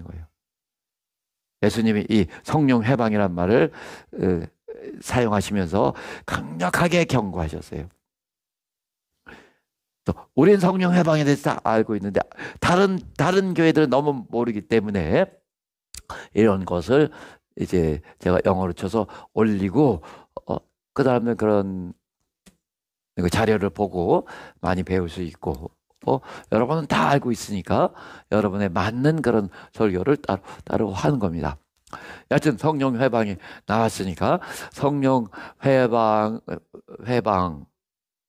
있는 거예요. 예수님이 이 성령 해방이란 말을 어, 사용하시면서 강력하게 경고하셨어요. 또 우린 성령 해방에 대해서 다 알고 있는데 다른 다른 교회들은 너무 모르기 때문에 이런 것을 이제 제가 영어로 쳐서 올리고 어, 그다음에 그런 그 자료를 보고 많이 배울 수 있고 뭐 여러분은 다 알고 있으니까 여러분의 맞는 그런 설교를 따로 따로 하는 겁니다. 여튼 하 성령 회방이 나왔으니까 성령 회방 회방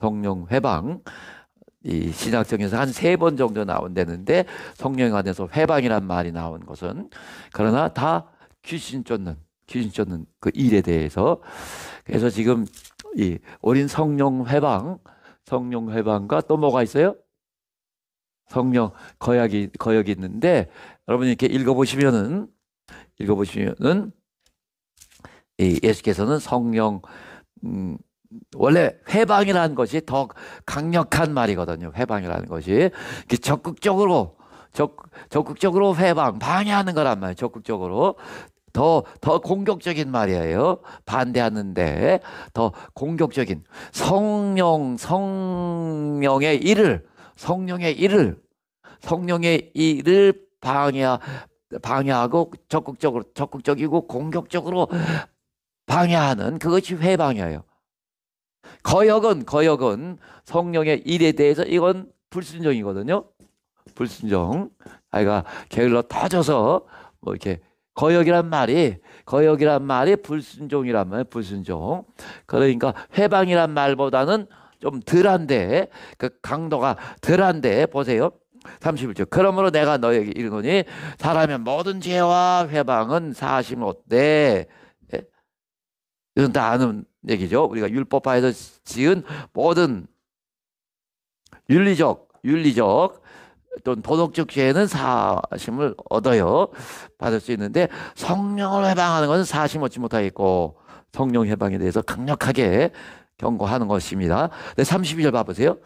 성령 회방 이 신학적에서 한 세 번 정도 나온다는데 성령 안에서 회방이란 말이 나온 것은 그러나 다 귀신 쫓는 귀신 쫓는 그 일에 대해서 그래서 지금 이 어린 성령 회방 성령 회방과 또 뭐가 있어요? 성령 거역이 거역이 있는데 여러분 이렇게 읽어보시면은 읽어보시면은 이 예수께서는 성령 음, 원래 회방이라는 것이 더 강력한 말이거든요. 회방이라는 것이 적극적으로 적, 적극적으로 회방 방해하는 거란 말이에요. 적극적으로 더, 더 공격적인 말이에요. 반대하는데 더 공격적인 성령, 성령의 일을 성령의 일을 성령의 일을 방해 방해하고 적극적으로 적극적이고 공격적으로 방해하는 그것이 회방이예요 거역은 거역은 성령의 일에 대해서 이건 불순종이거든요. 불순종. 아이가 게을러 터져서 뭐 이렇게 거역이란 말이 거역이란 말이 불순종이란 말 불순종. 그러니까 회방이란 말보다는 좀 덜한데 그 강도가 덜한데 보세요. 31절. 그러므로 내가 너에게 이르노니 사람의 모든 죄와 회방은 사심이 대 예? 이건 다 아는 얘기죠. 우리가 율법화에서 지은 모든 윤리적, 윤리적 또는 도덕적 죄는 사심을 얻어요. 받을 수 있는데 성령을 해방하는 것은 사심 얻지 못하겠고 성령 해방에 대해서 강력하게 경고하는 것입니다. 네, 32절 봐보세요.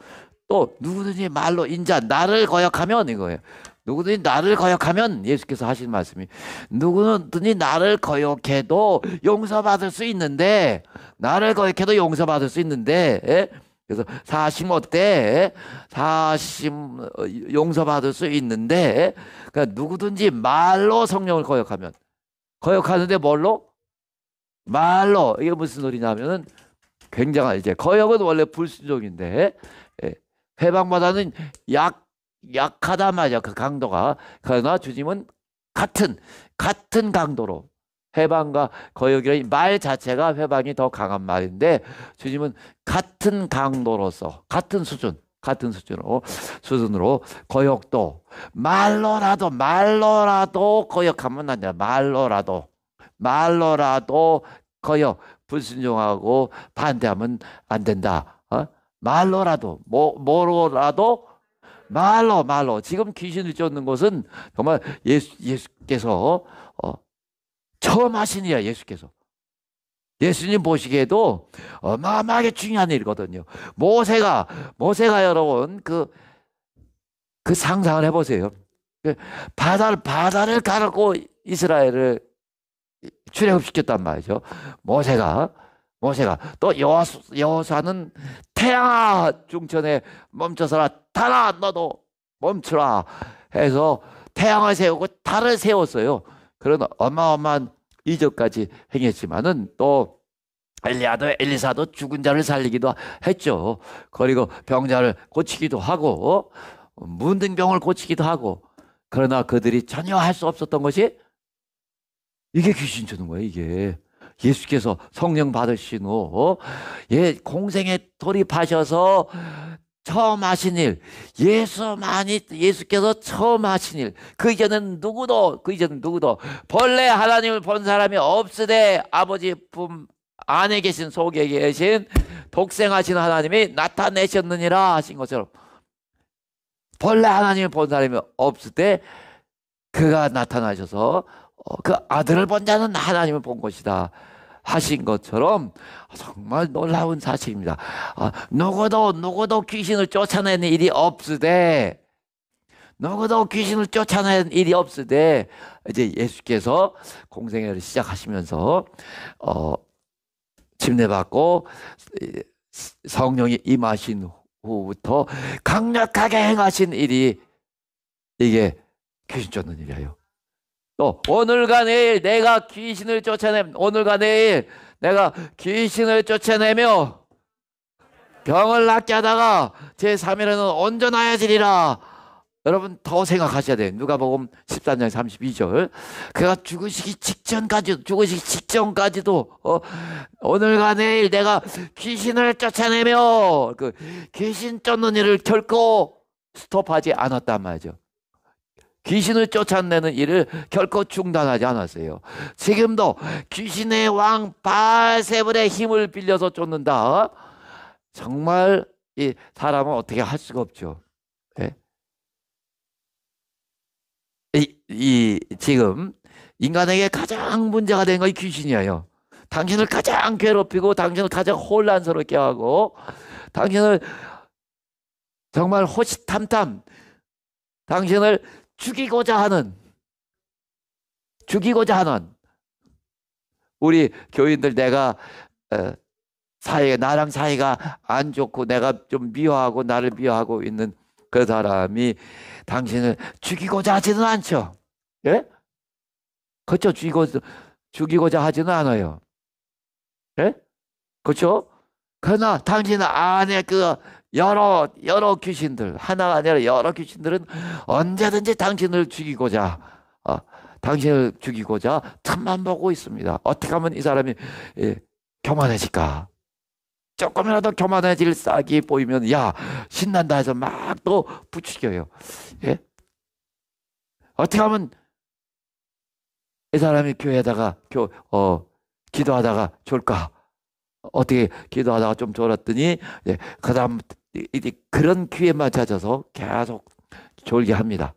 또 누구든지 말로 인자 나를 거역하면 이거예요. 누구든지 나를 거역하면 예수께서 하신 말씀이 누구든지 나를 거역해도 용서받을 수 있는데 나를 거역해도 용서받을 수 있는데 예? 그래서 사심 어때? 사심 용서받을 수 있는데 예? 그러니까 누구든지 말로 성령을 거역하면 거역하는데 뭘로? 말로 이게 무슨 소리냐면은 굉장한 이제 거역은 원래 불순종인데 해방보다는약 예, 약하다 말이야 그 강도가 그러나 주님은 같은 같은 강도로 해방과 거역이라말 자체가 해방이 더 강한 말인데 주님은 같은 강도로서 같은 수준 같은 수준으로 수준으로 거역도 말로라도 말로라도 거역하면 안 돼요 말로라도 말로라도 거역 불순종하고 반대하면 안 된다. 어? 말로라도 뭐, 뭐로라도 말로 말로 지금 귀신을 쫓는 것은 정말 예수, 예수께서 어, 처음 하신 이야 예수께서 예수님 보시기에도 어마어마하게 중요한 일이거든요. 모세가 모세가 여러분 그그 그 상상을 해보세요. 그 바다를 바다를 가르고 이스라엘을 출애굽시켰단 말이죠. 모세가 모세가 또 여호사, 여호사는 태양아 중천에 멈춰서라 달아 너도 멈추라 해서 태양을 세우고 달을 세웠어요. 그런 어마어마한 이적까지 행했지만은 또 엘리아도 엘리사도 죽은 자를 살리기도 했죠. 그리고 병자를 고치기도 하고 문든 어, 병을 고치기도 하고 그러나 그들이 전혀 할 수 없었던 것이 이게 귀신 주는 거예요, 이게. 예수께서 성령 받으신 후, 어? 예, 공생에 돌입하셔서 처음 하신 일, 예수만이, 예수께서 처음 하신 일, 그 이전은 누구도, 그 이전은 누구도, 본래 하나님을 본 사람이 없으되 아버지 품 안에 계신, 속에 계신, 독생하신 하나님이 나타내셨느니라 하신 것처럼, 본래 하나님을 본 사람이 없을 때 그가 나타나셔서 어, 그 아들을 본 자는 하나님을 본 것이다. 하신 것처럼 정말 놀라운 사실입니다. 아, 누구도 누구도 귀신을 쫓아내는 일이 없으되 누구도 귀신을 쫓아내는 일이 없으되 이제 예수께서 공생애를 시작하시면서 어, 침례받고 성령이 임하신 후부터 강력하게 행하신 일이 이게 귀신 쫓는 일이에요. 또 오늘과 내일 내가 귀신을 쫓아내 오늘과 내일 내가 귀신을 쫓아내며 병을 낫게 하다가 제3일에는 온전하여지리라. 여러분 더 생각하셔야 돼요. 누가복음 13장 32절. 그가 죽으시기 직전까지 죽으시기 직전까지도 어, 오늘과 내일 내가 귀신을 쫓아내며 그 귀신 쫓는 일을 결코 스톱하지 않았단 말이죠. 귀신을 쫓아내는 일을 결코 중단하지 않았어요. 지금도 귀신의 왕 바세블의 힘을 빌려서 쫓는다. 정말 이 사람은 어떻게 할 수가 없죠. 네? 이, 이, 지금 인간에게 가장 문제가 된 것이 귀신이에요. 당신을 가장 괴롭히고 당신을 가장 혼란스럽게 하고 당신을 정말 호시탐탐 당신을 죽이고자 하는 죽이고자 하는 우리 교인들 내가 어, 사이 나랑 사이가 안 좋고 내가 좀 미워하고 나를 미워하고 있는 그 사람이 당신을 죽이고자 하지는 않죠. 예? 그렇죠. 죽이고 죽이고자 하지는 않아요. 예? 그렇죠? 그러나 당신 안에 그 여러 여러 귀신들 하나가 아니라 여러 귀신들은 언제든지 당신을 죽이고자 어, 당신을 죽이고자 틈만 보고 있습니다. 어떻게 하면 이 사람이 예, 교만해질까? 조금이라도 교만해질 싹이 보이면 야 신난다 해서 막 또 부추겨요. 예? 어떻게 하면 이 사람이 교회에다가 교, 어, 기도하다가 졸까? 어떻게 기도하다가 좀 졸았더니 예, 그다음 이제 그런 기회만 찾아서 계속 졸게 합니다.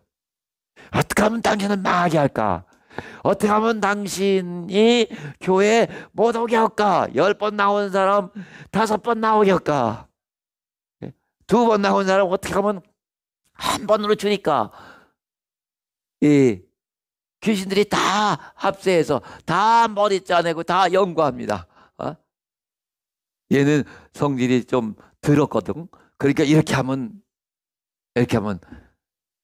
어떻게 하면 당신은 망하게 할까? 어떻게 하면 당신이 교회 못 오게 할까? 열 번 나온 사람 다섯 번 나오게 할까? 예? 두번 나온 사람 어떻게 하면 한 번으로 주니까 예, 귀신들이 다 합세해서 다 머리 짜내고 다 연구합니다. 어? 얘는 성질이 좀 들었거든. 그러니까 이렇게 하면 이렇게 하면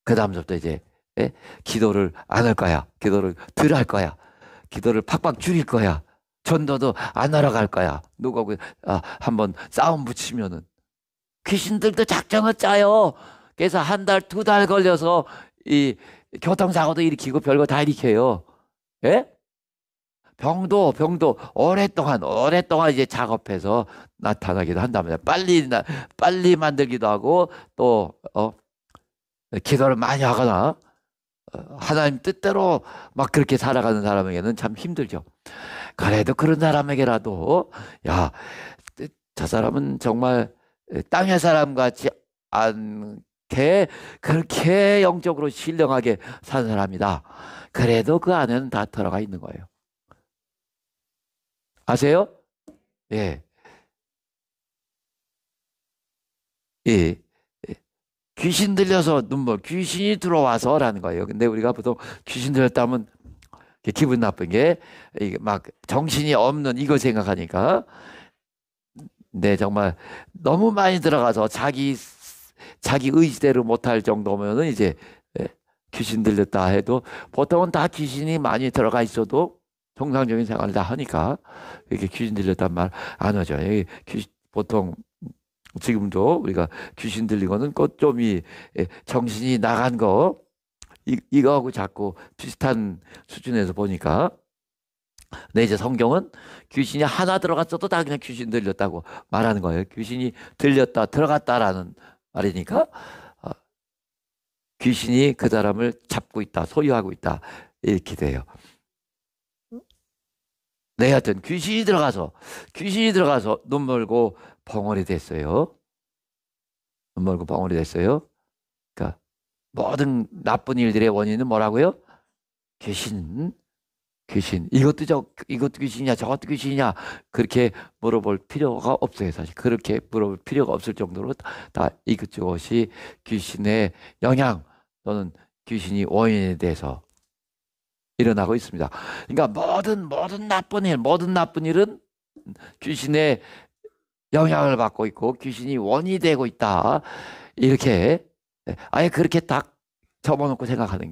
그 다음부터 이제 예? 기도를 안 할 거야. 기도를 덜 할 거야. 기도를 팍팍 줄일 거야. 전도도 안 하러 갈 거야. 누가 그, 아, 한번 싸움 붙이면은 귀신들도 작정을 짜요. 그래서 한 달, 두 달 걸려서 이 교통사고도 일으키고 별거 다 일으켜요. 예? 병도 병도 오랫동안 오랫동안 이제 작업해서 나타나기도 한답니다. 빨리 빨리 만들기도 하고 또 어, 기도를 많이 하거나 어, 하나님 뜻대로 막 그렇게 살아가는 사람에게는 참 힘들죠. 그래도 그런 사람에게라도 야저 사람은 정말 땅의 사람 같지 않게 그렇게 영적으로 신령하게 산 사람이다. 그래도 그 안에는 다 들어가 있는 거예요. 아세요? 예. 예. 귀신 들려서 눈물, 귀신이 들어와서라는 거예요. 근데 우리가 보통 귀신 들렸다면 기분 나쁜 게 막 정신이 없는 이거 생각하니까 네 정말 너무 많이 들어가서 자기 자기 의지대로 못할 정도면은 이제 예, 귀신 들렸다 해도 보통은 다 귀신이 많이 들어가 있어도 정상적인 생활을 다 하니까 이렇게 귀신 들렸단 말 안 하죠. 귀신, 보통 지금도 우리가 귀신 들리고는 꽃좀이 예, 정신이 나간 거 이, 이거하고 자꾸 비슷한 수준에서 보니까 근 이제 성경은 귀신이 하나 들어갔어도 다 그냥 귀신 들렸다고 말하는 거예요. 귀신이 들렸다 들어갔다라는 말이니까 어, 귀신이 그 사람을 잡고 있다 소유하고 있다 이렇게 돼요. 네, 하여튼 귀신이 들어가서 귀신이 들어가서 눈물고 벙어리 됐어요. 눈 멀고 벙어리 됐어요. 그러니까 모든 나쁜 일들의 원인은 뭐라고요? 귀신. 귀신. 이것도 저 이것도 귀신이냐 저것도 귀신이냐 그렇게 물어볼 필요가 없어요. 사실 그렇게 물어볼 필요가 없을 정도로 다 이것저것이 귀신의 영향 또는 귀신이 원인에 대해서 일어나고 있습니다. 그러니까 모든 모든 나쁜 일, 모든 나쁜 일은 귀신의 영향을 받고 있고 귀신이 원이 되고 있다. 이렇게 예, 아예 그렇게 딱 접어놓고 생각하는 게